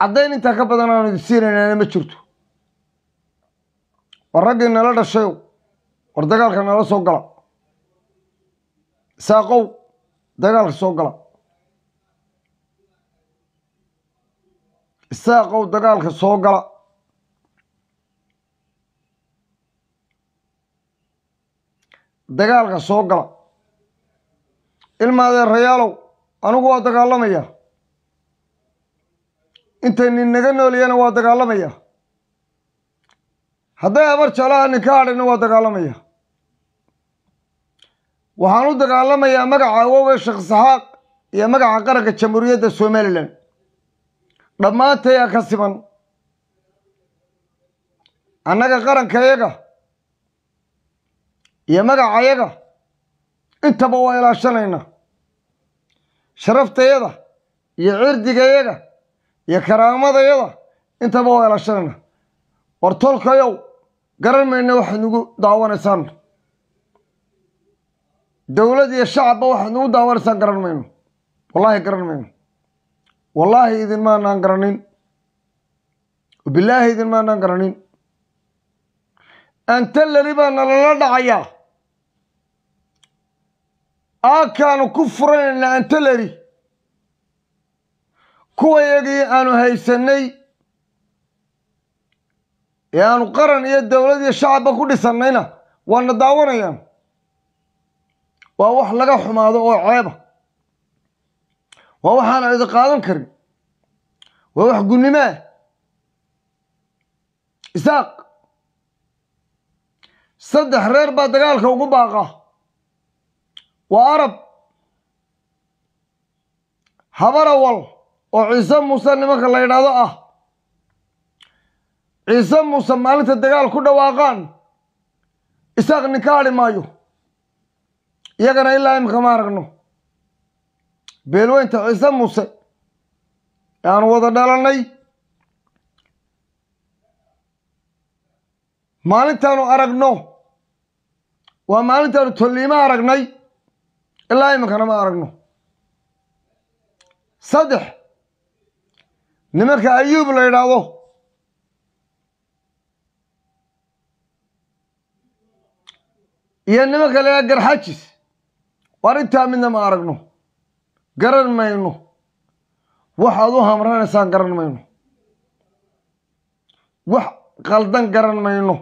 haddayn intaa ka badan aanu idin ma jirto war raggii nala dhashayo war dagaalka nala soo gala saaqow dagaalka soo gala isaaqow dagaalka soo gala dagaalka soo gala ilmaadee rayaalow anigu waa dagaalamaya intay nin naga nooliyana waa dagaalamaya hadday amar jeclaha ninka hadhayna waa dagaalamaya waxaan u dagaalamayaa magaca awoowee sheekh saxaaq iyo magaca qaranka jamhuuriyadda somalilan dhammaantayaa ka siman annaga qaranka qarankayaga iyo magacayaga intaba waa ilaashanaynaa sharaftayada iyo cirdigayaga iyo karaamadayada intaba waa ilaashanaynaa war tolkayow garan mayna waxaad nugu daawanaysaan dowlad iyo shacabba waxaad nagu daawanaysaan garan mayno wallaahi garan mayno wallaahi idin idinmaanaan garanin bilaahi maanaan garanin antalali baana lala dhacayaa aakaanu ku furanayna furanaynaa kuwa kuwayagii aanu haysannay ee aanu qaran iyo dowlad iyo shacabba ku dhisannayna waana daawanayaan waa wax laga xumaado oo ceeba waa waxaana idin qaadan karin waa wax gunnimo isaaq saddex reer baa dagaalka ugu baaqa waa arab habarawal oo ciise muuse nimanka la yidhaahdo ah ciise muuse maalinta dagaal ku dhawaaqaan isaaq ninka hadhi maayo iyagana ilaa imika ma aragno beelweynta ciise muuse ee aan wada dhalannay maalintaanu aragno waa maalintaanu tolliima aragnay ilaa iminkana ma aragno saddex nimanka ayuub la yidhaahdo iyo nimanka la yidhahdo garxajis arrintaa midna ma aragno garan mayno waxaad u hamranaysaan garan mayno wax qaldan garan mayno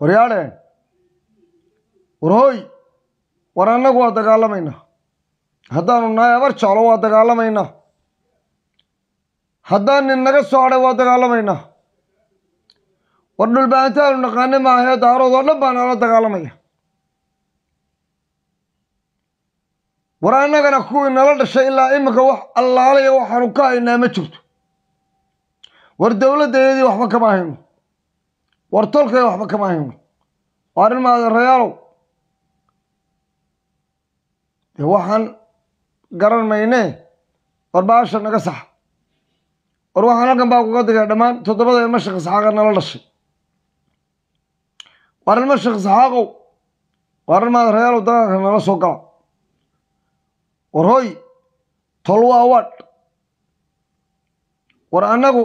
waryaadheen warhooy war annagu waa dagaalamaynaa haddaanu nahay abar jeclo waa dagaalamaynaa haddaan nin naga soo hadhay waa dagaalamaynaa war dhulbahantaanu naqaane maahee daarood oo dhan baa naala dagaalamaya war annagana kuwii nala dhashay ilaa iminka wax allaalaya waxaanu ka haynaa ma jirto war dowladdaydii waxba kama hayno war tolkay waxba kama hayno waa arrin maadarayaalow dee waxaan garan maynee war baasha naga sax war waxaan halkan baa kuga digay dhammaan toddobada ee mashaq isxaaqa nala dhashay war in mashaq isxaaqow waarin maada rayaalow dagaalka nala soo gala war hoy tol waa war annagu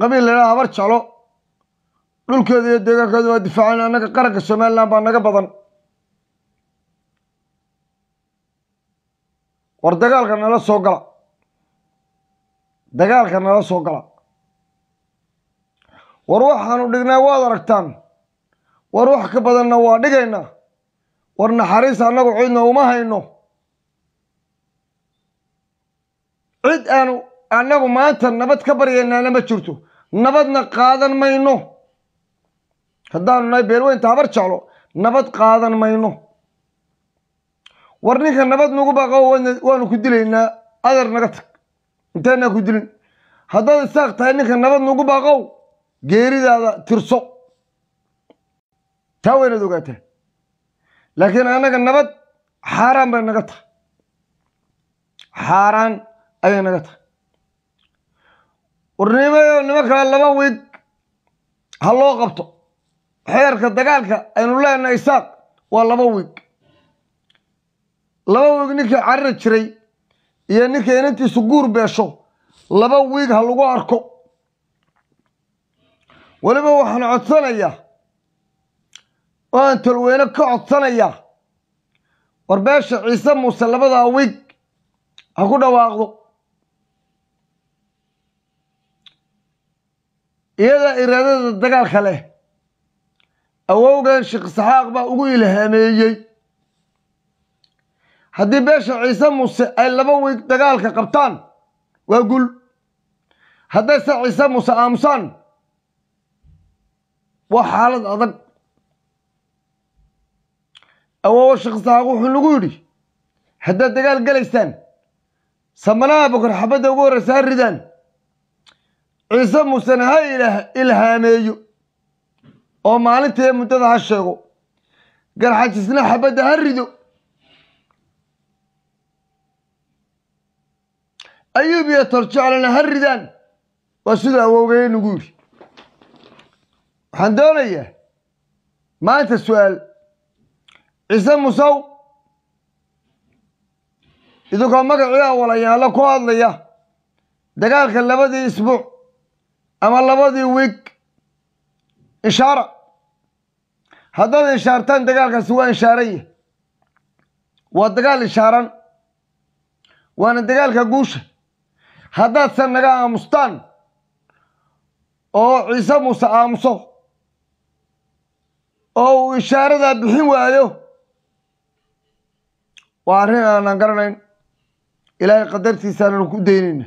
qabiil laydhaha habar jeclo dhulkeeda iyo deegaankeeda waa difaaceen annaga qaranka somalilan baa naga badan war dagaalka nala soo gala dagaalka nala soo gala war waxaanu dhignaa waad aragtaan war wax ka badanna waa dhigaynaa war naxariis annagu cidna uma hayno cid aanu annagu maanta nabad ka baryaynaana ma jirto nabadna qaadan mayno haddaanu nahay beelweyn taabar jeclo nabad qaadan mayno war ninka nabad nagu baaqo waanu ku dilaynaa adar naga tag intaanaa ku dilin haddaad isaaq tahay ninka nabad nagu baaqow geeridaada tirso taa waynaad ogaataa laakiin annaga nabad xaaraan bay naga tahay xaaraan ayay naga tahay warnimayo nimankaa laba wiig ha loo qabto xeerka dagaalka aynu leenahay isaaq waa laba wiig ninkii carari jiray iyo ninkii inantiisu guur beesho laba wiig ha lagu arko weliba waxaan codsanayaa oo aan ka codsanayaa warbeesha ciise muuse labadaa wiig ha ku dhawaaqdo iyadaa iraadada dagaalka leh awowgan sheekh isxaaq baa ugu ilhaameeyey haddii beesha ciise muuse ay laba weeg dagaalka qabtaan waa gul haddayse ciise muuse aamusaan waa xaalad adag awowo sheekh wuxuu nagu yidhi haddaad dagaal galaysaan samanaha bokor xabadda ugu horreysa ha ridaan ciise muusena ha ilhaameeyo oo maalintaee muddada ha sheego garxajisna xabadda ha rido ayuub iyo torjeclana ha ridaan waa sida awowgay nagu yidhi waxaan doonayaa maanta su-aal ciise musow idinkoo magaciiaa walayaalo ku hadlaya dagaalka labadii isbuuc ama labadii wiig inshaara haddaad inshaartaan dagaalkaasi waa inshaaran yahy waa dagaal inshaaran waana dagaalka guusha haddaadsan naga aamustaan oo ciise muuse aamuso oo uu ishaaradaa bixin waayo waa arrin aanan garanayn ilaahay qadartiisaanan ku daynayna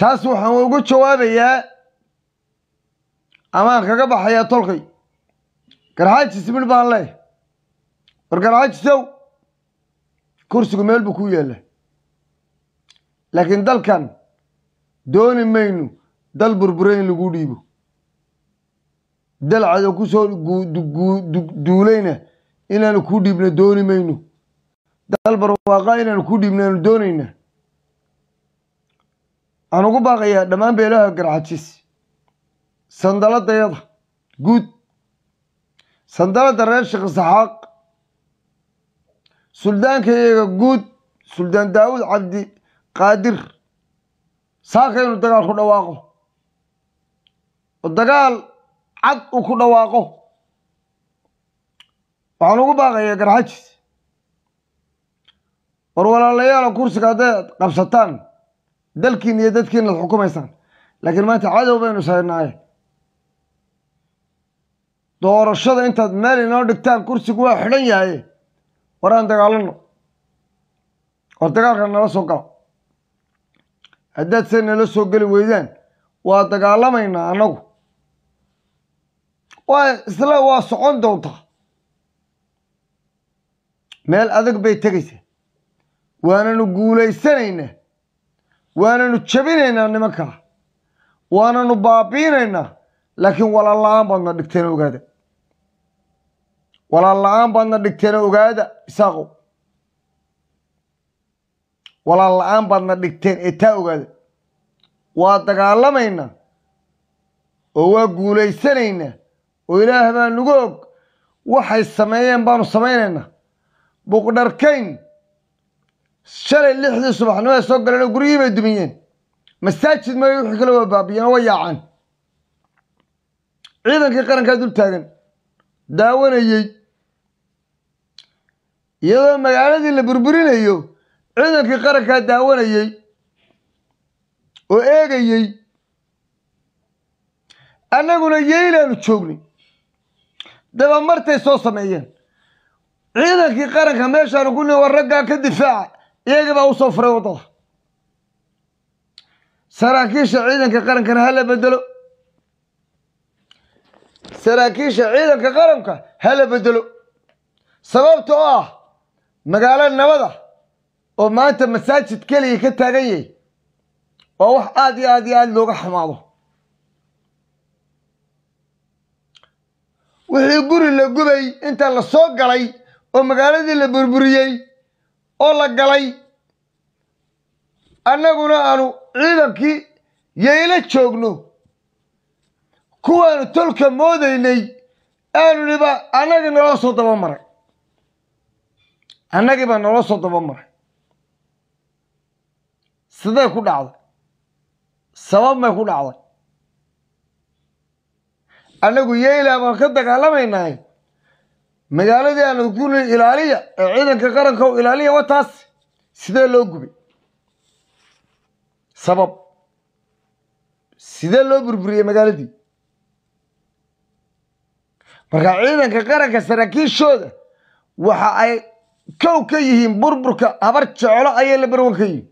taas waxaan uga jawaabayaa amaan kaga baxayaa tolkay garxaaji baan leeh warkan cajsow kursigu meel buu ku yaalla laakiin dalkan dooni maynu dal burbure in lagu dhiibo dal cado ku soo duulayna inaanu ku dhiibno dooni maynu dal barwaaqa inaanu ku dhiibno aanu doonayna waxaan ugu baaqayaa dhammaan beelaha garxajis sandaladayada guud sandaladda reer sheekh isaxaaq suldaanka suldaankayga guud suldaan daawud cabdi qaadir saakaynu dagaal ku dhawaaqo oo dagaal cad uu ku dhawaaqo waxaan ugu baaqayaa garxajis war walaalayaalo kursiga hadday qabsataan dalkiin iyo dadkiin ad xukumaysaan laakiin maanta cadow baynu saynaaye doorashada intaad meel inoo dhigtaan kursigu waa xidhan yahay మరి అంతకాలంలో కొత్తగా కన్నాల సుఖం అధ్యక్ష నెల సొగ్గులు పోయిదాను కోతకాలమైన అనకు waa isla waa socon doontaa meel adag bay tegaysaa waananu guulaysanaynaa waananu jabinaynaa nimankaa waananu baabiinaynaa laakiin walalaan baadna dhigteen ogaada walaalla aan baadna dhigteen oo ogaada isaaqow walaal la-aan baadna dhigteen ee taa ogaada waa dagaalamaynaa oo waa guulaysanaynaa oo ilaah baa nugu og waxay sameeyeen baanu samaynayna buqdharkayn shalay lixdii ay soo galeen oo guryihii bay dumiyeen masaajid ma wixii kale waa baabiyeen oo waa yaacaan ciidankii qarankaa dul taagan daawanayey iyadoo magaaladii la burburinayo ciidankii qarankaa daawanayey oo eegayey annaguna yeylaanu joognay dabamartay soo sameeyeen ciidankii qaranka meeshaanu ku nihi war raggaa ka difaaca iyagii baa u soo furay waddada saraakiisha ciidanka qarankana hala la bedelo saraakiisha ciidanka qaranka ha la bedelo sababto oo ah magaalo nabada oo maanta masaajid keliya ka taagan yahay waa wax aad iyo aad iyo aada looga xumaado wixii guri la gubay inta la soo galay oo magaaladii la burburiyey oo la galay annaguna aanu ciidankii yayla joogno kuwaanu tolka moodaynay aanu niba annagii naloo soo daba maray annagii baa naloo soo dabamaray maray sidee ku dhacday sabab may ku dhacday annagu yeelaa baan ka dagaalamaynay magaaladii aanaguni ilaaliya ee ciidanka qaranka u ilaaliya wa taas sidee loo gubay sabab sidee loo burburiyey magaaladii marka ciidanka qaranka saraakiishooda waxa ay kow ka yihiin burburka habar jeclo ayay lamberwan ka yihiin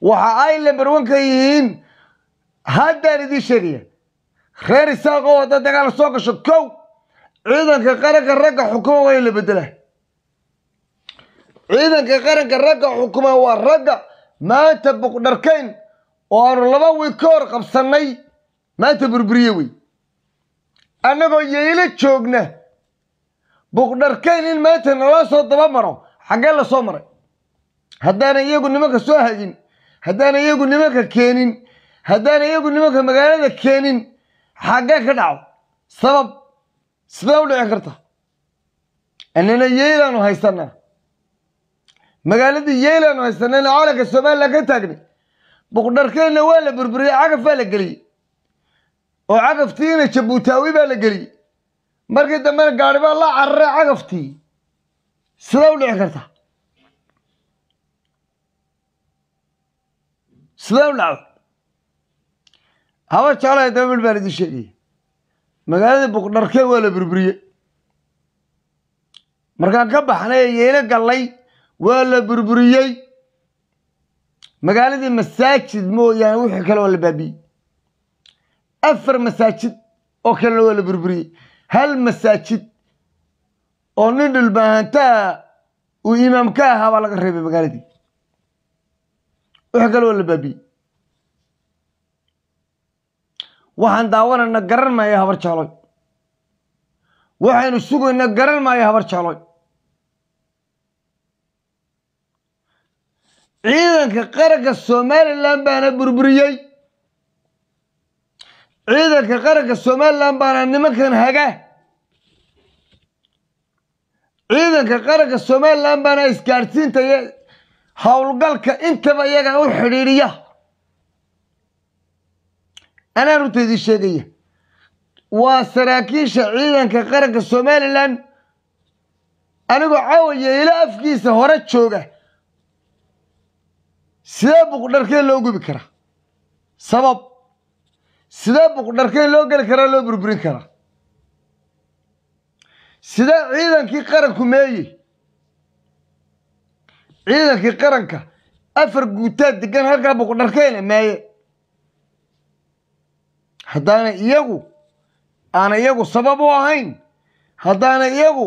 waxa ay lamberwan ka yihiin haddaan idiin sheegaya reer isaaqoo haddaad dagaal soo gasho kow ciidanka qaranka ragga xukuma waa la bedelaa ciidanka qaranka ragga xukuma waa ragga maanta buqdharkayn oo aanu laba wiil ka hor qabsannay maanta burburiye wey annagoo yeelo joogna buuqdharkeyn in maanta naloo soo daba maro xaggee lasoo maray haddaana iyagu nimanka soo hagin haddaana iyagu nimanka keenin haddaana iyagu nimanka magaalada keenin xaggee ka dhacdo sabab sidee u dhici karta annana yeelaanu haysanaa magaaladii yeelaanu haysanana calanka somalilan ka taagnay buqdharkeenna waa la burburiyey cagaf baa la geliyey oo cagaftiina jabuutaawi baa la geliyey markii dambena gaari baa la cararay cagaftii sidaa u dhici karta sidaa u dhacdo haba jaalay dabil baan idin sheegaya magaaladii buqdharkee waa la burburiyey markaan ka baxnay ee yeelo gallay waa la burburiyey magaaladii masaajid mooyaane wixii kale waa la baabiyey afar masaajid oo kalena waa la burburiyey hal masaajid oo nin dhulbaahantaha uu imaamka ka ahaa baa laga reebay magaaladii wax kaloo la baabiyey waxaan daawanayna garan maayo habar jecloy waxaynu sugayna garan maayo habar jecloy ciidanka qaranka somalilan baana burburiyey ciidanka qaranka somaliland baana nimankan haga ciidanka qaranka somaliland baana isgaadhsiinta iyo howlgalka intaba iyaga u xidhiidhiya anaa runta sheegaya waa saraakiisha ciidanka qaranka somaliland anigoo cawa ila afkiisa hore jooga sidee buqdharkee loo gubi karaa sabab sidee buqdharkeyn loo geli karaa loo burburin karaa sidee ciidankii qaranku meeyi ciidankii qaranka afar guutaad degan halkaa buqdharkeyna meeye haddaana iyagu aana iyagu sabab u ahayn haddaana iyagu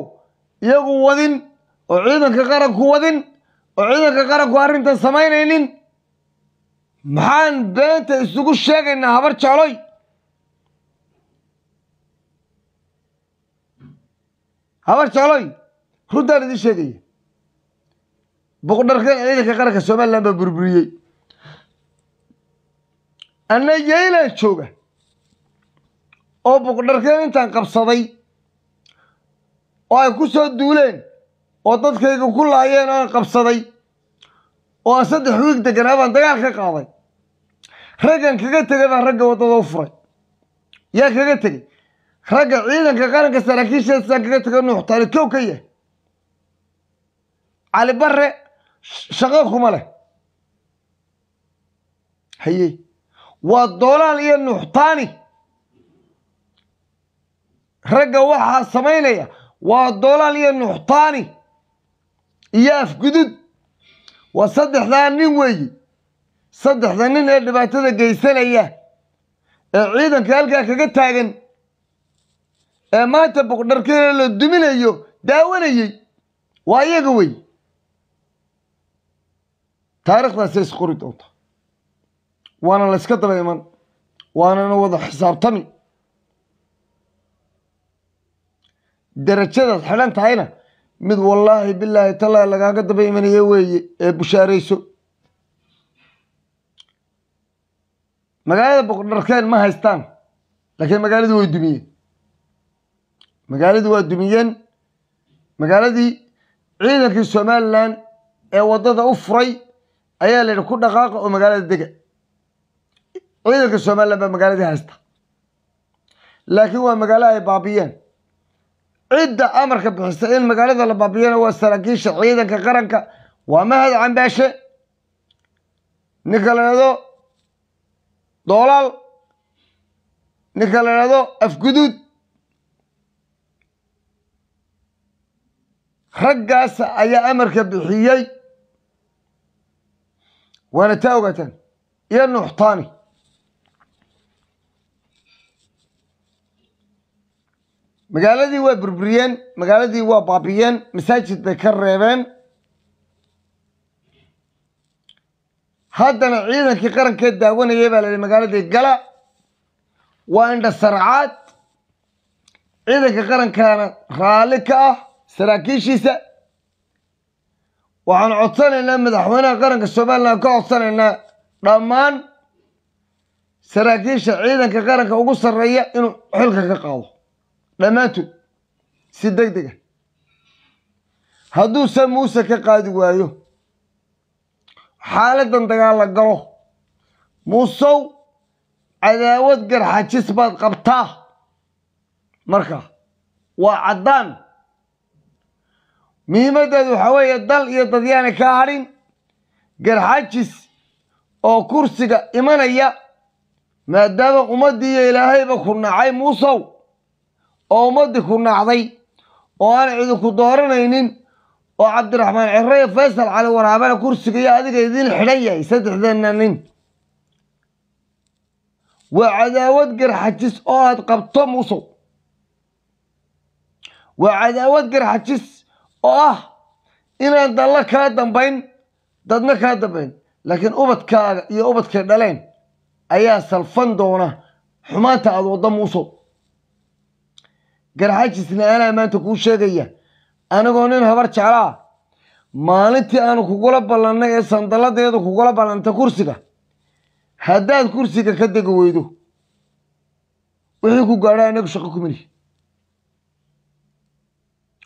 iyagu wadin oo ciidanka qaranku wadin oo ciidanka qaranku arrintan samaynaynin maxaan beenta isugu sheegaynaa habar jecloy habar jecloy runtaan idin sheegaya boqdharkan ciidanka qaranka somalilan baa burburiyey anna yaylan jooga oo buqdharkeen intaan qabsaday oo ay ku soo duuleen oo dadkayga ku laayeen oan qabsaday oo saddex wiig deganaa baan dagaal ka qaaday raggan kaga tegay baan ragga waddada u furay yaa kaga tegey ragga ciidanka qaranka saraakiishaasaan kaga tegay nuuxtaani kow ka yahay cali barre shaqo kuma leh haye waa doolaal iyo nuuxtaani ragga waxaa samaynaya waa doolaal iyo nuuxtaani iyo afgudud waa saddexdaa nin weeyi saddexda nin ee dhibaatada geysanaya ee ciidanka halkaa kaga taagan ee maanta boqdharkeena la duminayo daawanayey waa iyaga wey taarikhdaasay qori doonta waana la yska daba iman waanana wada xisaabtami darajadaad xidhan tahayna mid wallaahi billaahi tallaa lagaaga daba imanaya weeye ee bushaarayso magaalada boqordharkeen ma haystaan laakiin magaaladii way dumiyeen magaaladii waa dumiyeen magaaladii ciidankii somalilan ee waddada u furay ayaa la yidhi ku dhaqaaqa oo magaalada dega ciidankii somalilan baa magaaladii haysta laakiin waa magaalo ay baabiyeen cidda amarka bixisa in magaalada la baabiyana waa saraakiisha ciidanka qaranka waa mahad cambaashe ninka la idhahdo doolaal ninka la idhahdo afguduud raggaas ayaa amarka bixiyey waana taa ogaataan iyo nuuxtaani magaaladii waa burburiyeen magaaladii waa baabiyeen masaajid bay ka reebeen haddana ciidankii qarankee daawanayay baa la yidhi magaaladii gala waa indha sarcaad ciidanka qarankaana raalli ka ah saraakiishiisa waxaan codsanaynaa madaxweynaha qaranka somalilan ka codsanaynaa dhammaan saraakiisha ciidanka qaranka ugu sarreeya inuu xilka ka qaado dhammaantood si deg dega ah, hadduuse muuse ka qaadi waayo xaaladan dagaal la galo muusow cadaawad garxajis baad qabtaa marka waa caddaan muhiimaddeedu waxa weeye dal iyo dadyaana ka hadhin garxajis oo kursiga imanaya maadaama ummaddiiyo ilaahayba ku nacay muusow oo ummaddii ku naacday oo aan idinku dooranaynin oo cabdiraxmaan ciro iyo faysal cali waraabana kursiga iyo adiga idiin xidhan yahay saddexdeenna nin waa cadaawad garxajis oo aad qabto muusow waa cadaawad garxajis oo ah inaan dallo kaa dambayn dadna kaa dambayn laakiin ubadkaaga iyo ubadkay dhaleen ayaa salfan doona xumaanta aad waddo muusow garxaajis anaa maanta kuu sheegaya anigoo nin habar jeclaa maalintii aanu kugula ballannay ee sandalladeedu kugula ballanta kursiga haddaad kursiga ka degi weydo wixii ku gaadha anagu shaqo kumalihi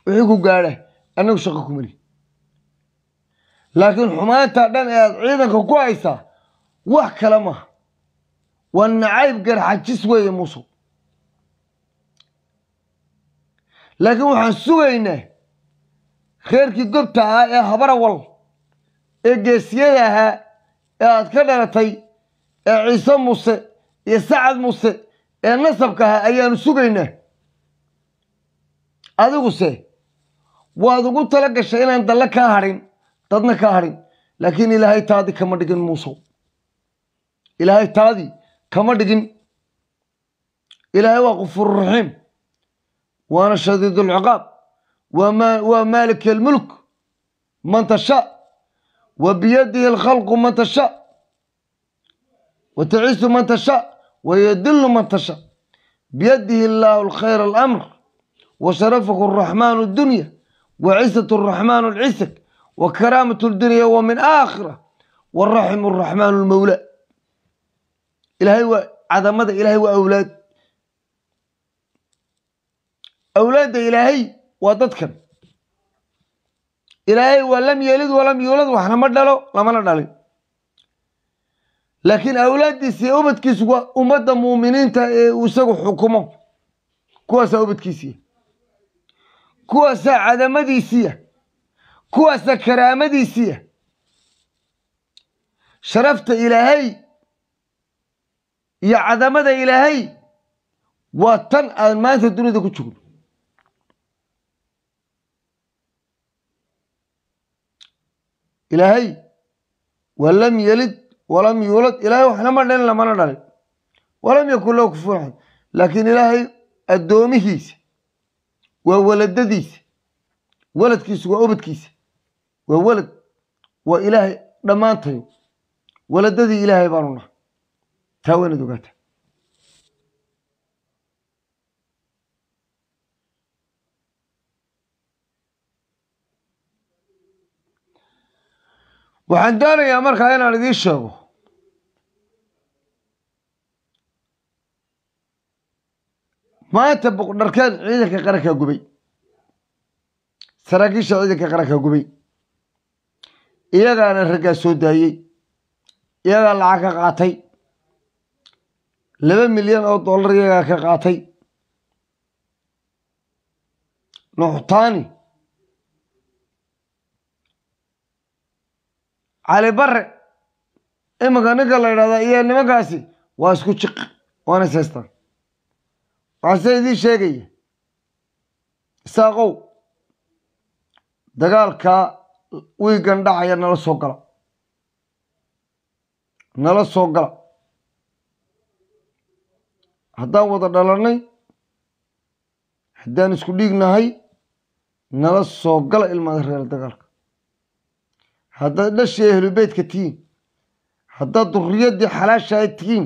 wixii ku gaadha annagu shaqo kumalihi laakiin xumaantaa dhan ee aad ciidanka ku haysaa wax kale maaha waa nacayb garxajis weeye musuq laakiin waxaan sugaynaa kheerkii gobta ahaa ee habarawal ee geesiyada ahaa ee aad ka dhalatay ee ciise muuse iyo sacad muuse ee nasabka ahaa ayaanu sugaynaa adiguse waad ugu tala gashay inaan dalle kaa harin dadna kaa harin laakiin ilaahay taadii kama dhigin muusow ilaahay taadii kama dhigin ilaahay waa qufuururaxiim waana shadiid alciqaab waa maaliki almulk man tashaa wa biyadihi alkhalqu man tashaa wa tacisu man tashaa wa yadillu man tashaa biyadihi illaahu alkhayra alamr wa sharafahu araxmaanu addunya wa cisatu araxmaanu alcisak wa karaamatu aldunya wa min aakhira wa raximu araxmaanu almawla ilaahay waa cadamada ilaahay waa awlaad awlaadda ilaahay waa dadkan ilaahay waa lam yeelid walam yuulad waxna ma dhalo lamana dhalin laakiin awlaaddiisa ubadkiisu waa ummadda muuminiinta ee uu isagu xukumo kuwaasaa ubadkiisiya kuwaasaa cadamadiisiya kuwaasaa karaamadiisiya sharafta ilaahay iyo cadamada ilaahay waa tan aan maanta dunida ku jogno ilaahay walam yalid walam yuulad ilaahay wax lama dhalin lamana dhalin walam yakun lahu kufuwan axad laakiin ilaahay addoomihiisa waa waladadiisa waladkiisu waa ubadkiisa waa walad waa ilaahay dhammaantayo waladadii ilaahay baanu nahay taa waynaad ogaataa waxaan doonayaa markaa inaan idiin sheego maanta boqdharkeed ciidanka qaranka gubay saraakiisha ciidanka qarankaa gubay iyagaana raggaa soo daayey iyagaa lacag ka qaatay laba milyan oo dollar iyagaa ka qaatay nuxtaani cali barre iminka ninka la yidhahda iyo nimankaasi waa isku jiq waana seystaan waxaase idiin sheegaya isaaqow dagaalka wiigan dhacaya nala soo gala nala soo gala haddaan wada dhalannay haddaan isku dhiignahay nala soo gala ilmaada reer dagaalka haddaad dhashii ahlubeytka tihiin haddaad durriyaddii xalaashahay tihiin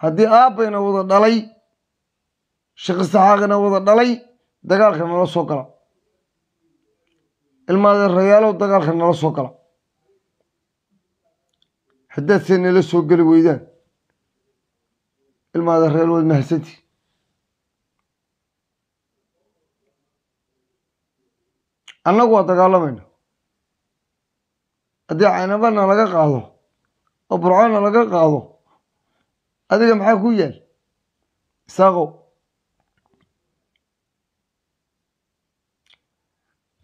haddii aabbayna wada dhalay shaqisaxaagana wada dhalay dagaalka nala soo gala rayaalow dagaalka nala soo gala haddaad haddaadse nala soo geli weydaan rayaal waad mahadsantii annagu waa dagaalamayna haddii caynabana laga qaado oo burcona laga qaado adiga maxaa ku yaal isaaqow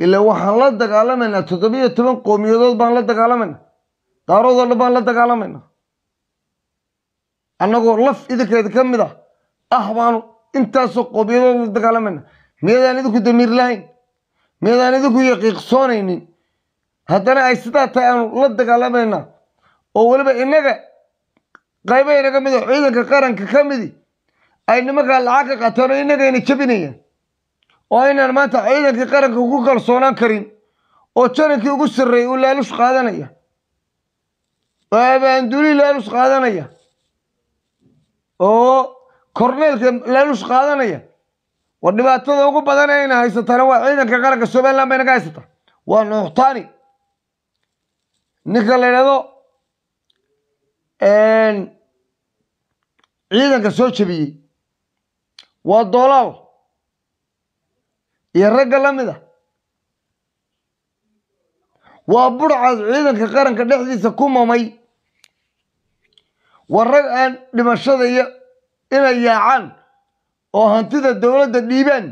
ila waxaan la dagaalamaynaa toddobiyo toban qoomiyadood baan la dagaalamaynaa daaroodoo dhan baan la dagaalamaynaa annagoo laf idinkeeda ka mid ah ah baanu intaasoo qowmiyadood la dagaalamayna miyadaan idinku damiir lahayn miyadaan idinku yaqiiqsoonaynin haddana ay sidaa tahay aanu la dagaalamayna oo weliba innaga qaybaynaga mid ah, ciidanka qaranka ka midi ay nimankaa lacag ka qateen oo innagayna jabinayaan oo aynaan maanta ciidankii qaranka ku kalsoonaan karin oo janankii ugu sarreeyay uu laalus qaadanaya oo abaanduulii laalus qaadanaya oo korneelka laalus qaadanaya war dhibaatada ugu badan ayna haysataana waa ciidanka qaranka somaliland baynaga haysata waa nuuxtaani ninka la yidhahdo ciidanka soo jabiyey waa doolaal iyo ragga la mid a waa burcaas ciidanka qaranka dhexdiisa ku mamay waa rag aan dhimashada iyo inay yaacaan oo hantida dowladda dhiibaan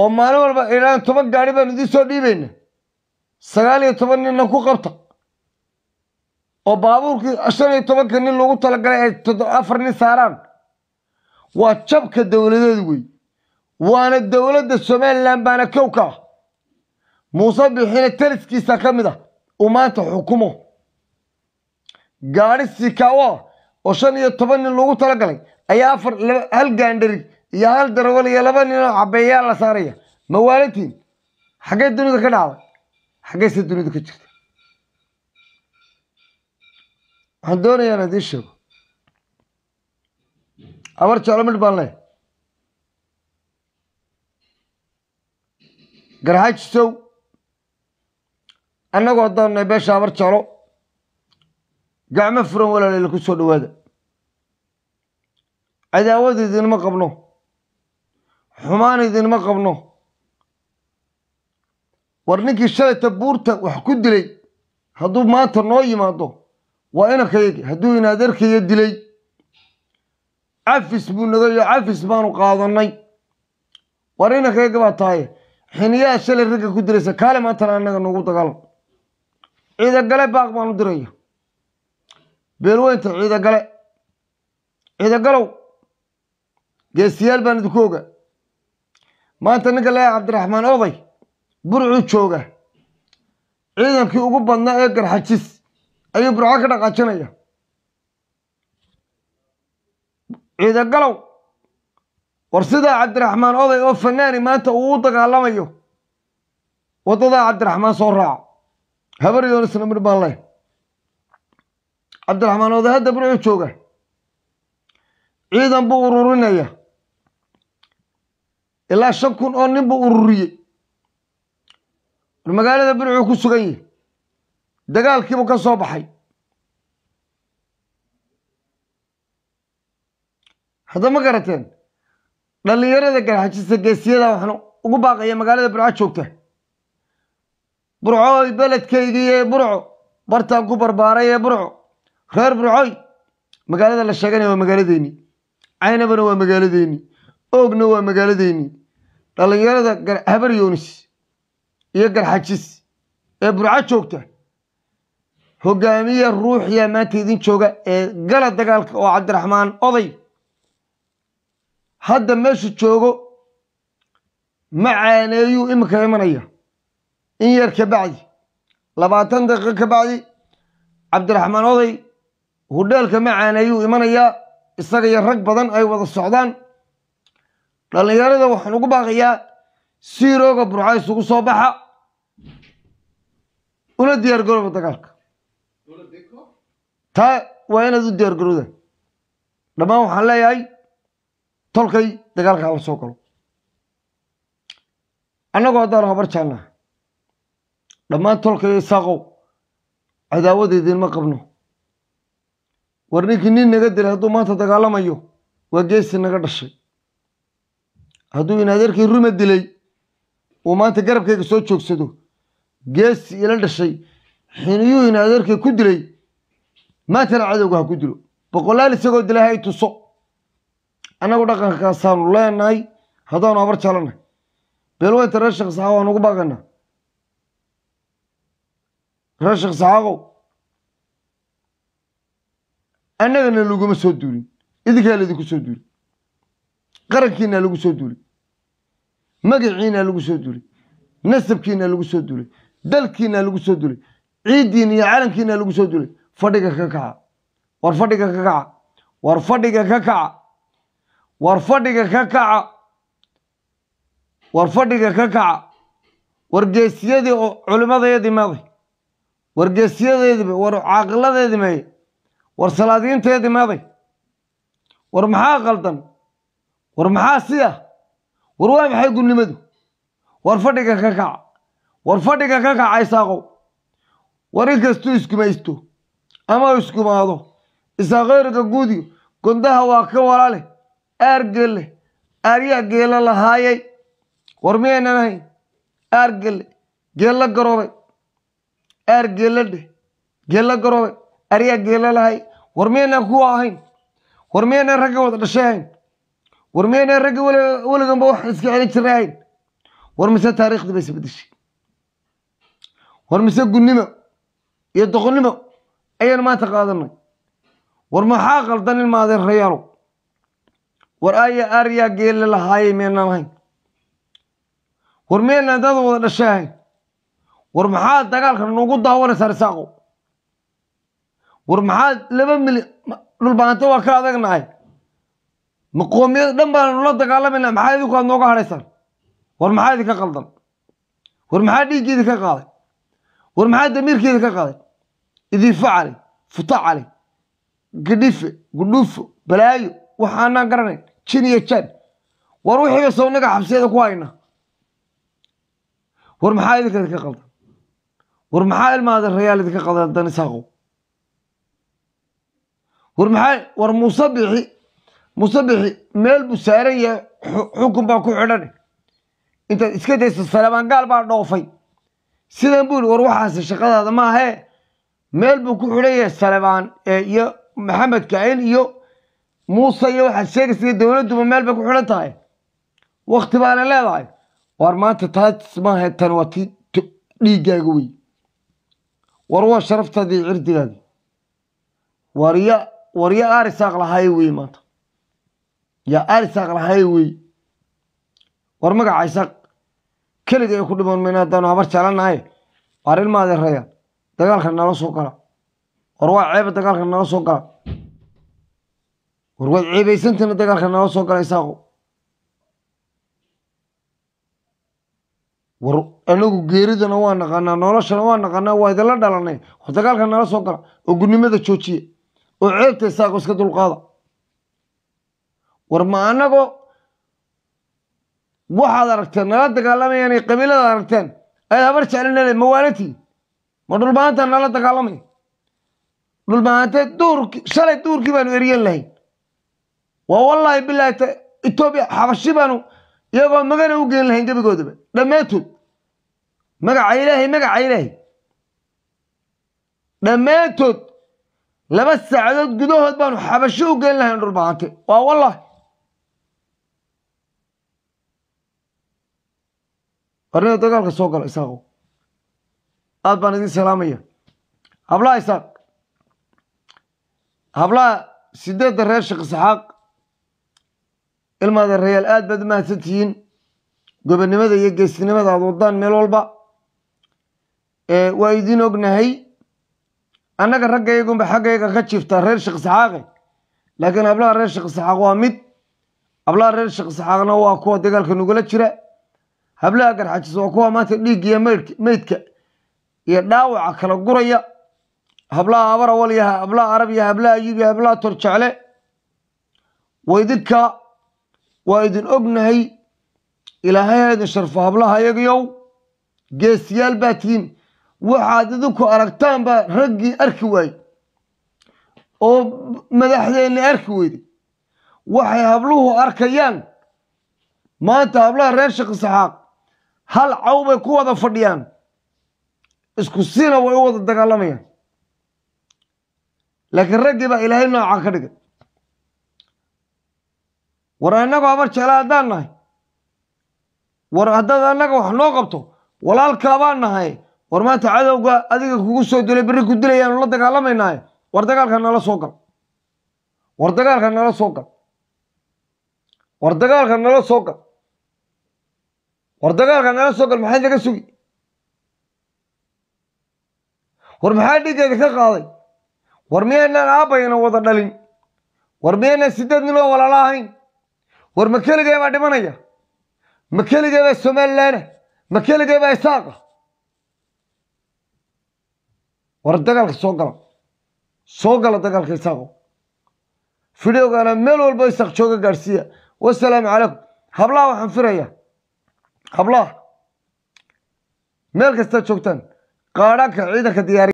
oo maalin walba idhaan toban gaari baan idiin soo dhiibayna sagaal iyo toban ninna ku qabta oo baabuurkii shan iyo tobanka nin loogu talagalay ay afar nin saaraan waa jabka dowladeed wey waana dowladda somalilan baana kow ka ah muuse bixine taliskiisa ka mid ah uu maanta xukumo gaadhi sikaawo oo shan iyo toban nin loogu talagalay ayaa afar hal gaandhari iyo hal darawal iyo laba nin oo cabeeyaal la saaraya mawaalatihin xaggee dunida ka dhacday xaggayse dunidu ka jirta waxaan doonayaan inaan sheego abar jeclo mid baan leh garxaajisow annagoo haddaan nahay beesha abar jeclo gacmo furan walaaleyla ku soo dhowaada cadaawad idinma qabno xumaan idinma qabno war ninkii shalayta buurta wax ku dilay hadduu maanta noo yimaado waa inankayagi hadduu inadeerkaya dilay cafis buu nagayo cafis baanu qaadannay war inankayaga baa tahaye xiniyaa shalay ragga ku diraysa kaale maantana annaga noogu dagaalam ciidagale baaq baan u diraya beelweynta ciidagale ciidagalow geestiyaal baan idinku oga maanta ninka leeyahay cabdiraxmaan oday burcu jooga ciidankii ugu badnaa ee garxajis ayuu burco ka dhaqaajinaya ciidan galow war sidaa cabdiraxmaan oday oo fanaani maanta uu u dagaalamayo waddadaa cabdiraxmaan soo raaco habaryoon isna midh baan leh cabdiraxmaan oday hadda burcu jooga ciidan buu ururinaya ilaa shan kun oo nin buu ururiyey magaalada burcuu ku sugan yihi dagaalkiibuu ka soo baxay hadda ma garateen dhallinyarada garxajista geesiyada waxaan ugu baaqaya magaalada burco joogta burcooy beledkaygiiye burco bartaan ku barbaaray ee burco reer burcoy magaalada la sheeganaya waa magaaladeeni caynabana waa magaaladeeni oogna waa magaaladeeni dhallinyarada habar yoonis iyo garxajis ee burca joogta hogaamiye ruuxiya maanta idin jooga ee gala dagaalka oo cabdiraxmaan oday hadda meeshu joogo ma caaneeyuu imika imanaya in yar ka bacdi labaatan daqiiqo bacdi cabdiraxmaan oday hudheelka ma caaneeyuu imanayaa isaga iyo rag badan ay wada socdaan dhallinyarada waxaan ugu baaqayaa sirooga burca isugu soo baxa una diyaar garooba dagaalka taa waa inaad u diyaar garooda dhammaan waxaan leeyahay tolkay dagaalka la soo galo annagoo haddaan habar jaannaha dhammaan tolkay isaaqow cadaawada idiinma qabno war ninkii nin naga dilay hadduu maanta dagaalamayo waa geesi naga dhashay hadduu inaadeerkii ruma dilay uu maanta garabkayga soo joogsado geesi ila dhashay xiniyuu in adeerkay ku dilay maantana cadowga ha ku dilo boqolaal isagoo dila hay tuso annagu dhaqankaasaanu leenahay haddaanu habar jalanahay beelweynta reer sheekh saxaawo aan ugu baaqanaa reer sheekh saxaawow annagana laguma soo duulin idinkaa laydinku soo duulin qarankiina lagu soo duulin magaciina lagu soo duulay nasabkiina lagu soo duulay dalkiina lagu soo duulay ciidiina iyo calankiina lagu soo duulay fadhiga ka kaca war fadhiga ka kaca war fadhiga ka kaca war fadhiga ka kaca war fadhiga ka kaca wargeesiyadii culimmadayadii maaday wargeesiyadeediiba war caaqiladeedii meeye war salaadiinteedii maaday war maxaa qaldan war maxaa si war waa maxay gudnimadu war fadhiga ka kaca war fadhiga ka kaca isaaqow war inkastuu iskumaysto ama isgumaado isaaqeyrka guudiyo gondaha waa ka walaaleh aargeelle aaryaa geella lahaayay war miyaynan ahayn aargelle geella garoobay aar geella dheh geella garoobay aaryaa geela lahaayay war miyaynan kuwa ahayn war miyaynan ragga wada dhashay ahayn war miyaynaa ragga weliganba wax iska celin jirna ahayn war mise taariikhdii bay isbedeshay war mise gunnimo iyo doqonnimo ayaan maanta qaadanay war maxaa qaldan in ma adeer rayaano war aaya aaryaa geelle lahaayey miyaynaan ahayn war miyaynaan dad wada dhashay ahayn war maxaad dagaalkan nugu daawanaysaa risaaqo war maxaad laba milyan dhulbaanto waa ka adag nahay ma qoomiyada dhan baanu la dagaalamayna maxaa idinku nooga hadhaysaan war maxaa idinka qaldan war maxaa dhiiggeedi ka qaaday war maxaa damiirkeedi ka qaaday idifa cali futa cali gidhife gudhuufo balaayo waxaanaan garanayn jin iyo jaan war wixiiba sawnaga xabsiyada ku hayna war maxaa idinka idinka qaldan war maxaa ilmaada rayaal idinka qaldan danisaaqow war maxaa war muuse bixi musabixi meel buu saaran yahay xukun baa ku xidhan intaad iska daysa saleebaangaal baa dhoofay sidan buu yidhi war waxaasi shaqadaada maahee meel buu ku xidhan yahay salebaan iyo maxamed kaain iyo muuse iyo waxaad sheegaysa dowladduba meel bay ku xidhan tahay wakti baana leedahay war maanta taas maaha tan waa ti dhiiggaaga wey war waa sharaftaadii cirdigaagi warya warya aarisaaq lahaay wey maanta yaa aal isaaq lahay wey war magaca isaaq keliga ay ku dhimoon mayna haddaanu habar jeclanahay war arrin raya adeeraya dagaalka nala soo gala war waa ceeba dagaalka nala soo gala war waad ceebaysantina dagaalka nala soo gala isaaqo war anagu geeridana waa naqaanaa noloshana waa naqaanaa waa idinla dhalanay war dagaalka nala soo gala oo gudnimada joojiya oo ceebta isaaqo iska dulqaada war ma anago waxaad aragteen nala dagaalamayaan inay qabiilada aragteen ayaad habar jeclinale mawaalati ma dhulbahaantaa nala dagaalamaya dhulbahaantee duurk shalay duurkii baanu eryan lahayn waa wallahi bilaahi etoobiya xabashi baanu iyagoo magana u geen lahayn gebigoodaba dhammaantood magaca ilaahay magaca ilaahay dhammaantood laba saacadood gudahood baanu xabashi u geen lahayn dhulbahante waa wallaahi qarnida dagaalka soo gala isaaqo e aad baan idin salaamaya hablaha isaaq hablaha sideeda reer sheekh isaxaaq ilmaada reyaal aad baad u mahadsan tihiin gobonnimada iyo geestinimada aad waddaan meel walba waa idin ognahay annaga ragga yagunba xaggayaga ka jiftaa e e reer sheekh isaxaaqe laakiin hablaha reer sheekh isaxaaq waa mid hablaha reer sheekh isaxaaqna waa kuwa dagaalka nugula jira hablaha garxajis waa kuwa maanta dhiiggiiyo meydka iyo dhaawaca kala guraya hablaha abara yaha hablaha arab hablaha ayub hablaha torjecle waa idinka waa idin ognahay ilaahay idin sharfo hablaha yagayow geesiyaal baa tihiin waxaad idinku aragtaan baa raggii arki waaye oo madaxdeenna arki weyday waxay habluhu arkayaan maanta hablaha reer sheekh isxaaq hal caw bay ku wada fadhiyaan isku sina way u wada dagaalamayaan laakiin raggii baa ilaahay noocaa ka dhigay war annagu habar jecla haddaan nahay war haddaad annaga wax noo qabto walaalkaabaan nahay war maanta cadowga adiga kugu soo dilay berri ku dilayaanu la dagaalamaynaaye war dagaalka nala soo gal war dagaalka nala soo gal war dagaalka nala soo gal war dagaalka nala soo gal maxaad naga sugi war maxaa dhiggeeda ka qaaday war miyaynaan aabbayna wada dhalin war miyaynaan siddeed miloo walaala ahayn war ma keligee baa dhimanaya ma keligee baa somalilaana ma keligee baa isaaqa war dagaalka soo gala soo gala dagaalka isaaqo fideogaana meel walba isaaq jooga gaadhsiiya wasalaamu calaykum hablaa waxaan firayaa hablo meel kastaad joogtaan qaadhaanka ciidanka diyaari